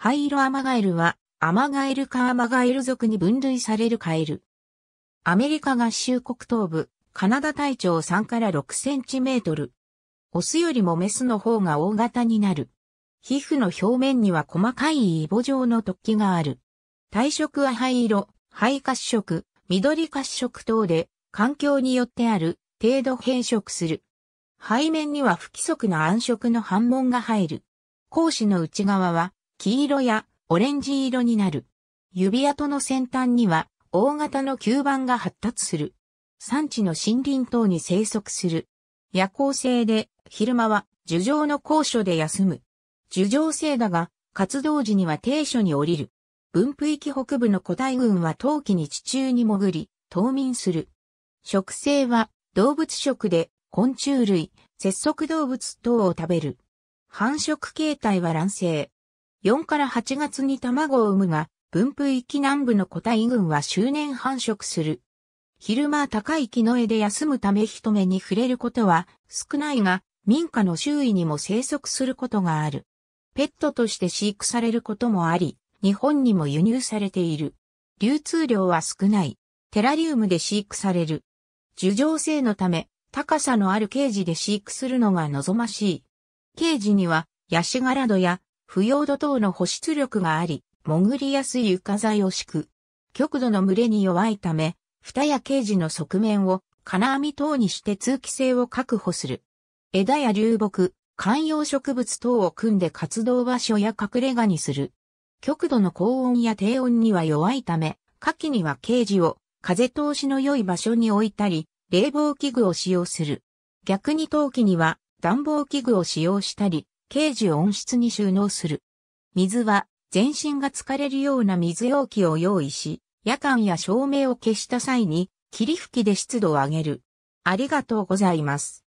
灰色アマガエルは、アマガエルかアマガエル族に分類されるカエル。アメリカ合衆国東部、カナダ体長3から6センチメートル。オスよりもメスの方が大型になる。皮膚の表面には細かいイボ状の突起がある。体色は灰色、灰褐色、緑褐色等で、環境によってある、程度変色する。背面には不規則な暗色の斑紋が入る。格子の内側は黄色やオレンジ色になる。指跡の先端には大型の吸盤が発達する。産地の森林等に生息する。夜行性で昼間は樹上の高所で休む。樹上性だが活動時には低所に降りる。分布域北部の古代群は冬季に地中に潜り、冬眠する。食性は動物食で昆虫類、節足動物等を食べる。繁殖形態は卵生。4から8月に卵を産むが、分布域南部の個体群は周年繁殖する。昼間高い木の枝で休むため人目に触れることは少ないが、民家の周囲にも生息することがある。ペットとして飼育されることもあり、日本にも輸入されている。流通量は少ない。テラリウムで飼育される。樹状性のため、高さのあるケージで飼育するのが望ましい。ケージには、ヤシガラドや腐葉土等の保湿力があり、潜りやすい床材を敷く。極度の群れに弱いため、蓋やケージの側面を金網等にして通気性を確保する。枝や流木、観葉植物等を組んで活動場所や隠れ家にする。極度の高温や低温には弱いため、夏季にはケージを風通しの良い場所に置いたり、冷房器具を使用する。逆に冬季には暖房器具を使用したり、刑事温室に収納する。水は、全身が疲れるような水容器を用意し、夜間や照明を消した際に、霧吹きで湿度を上げる。ありがとうございます。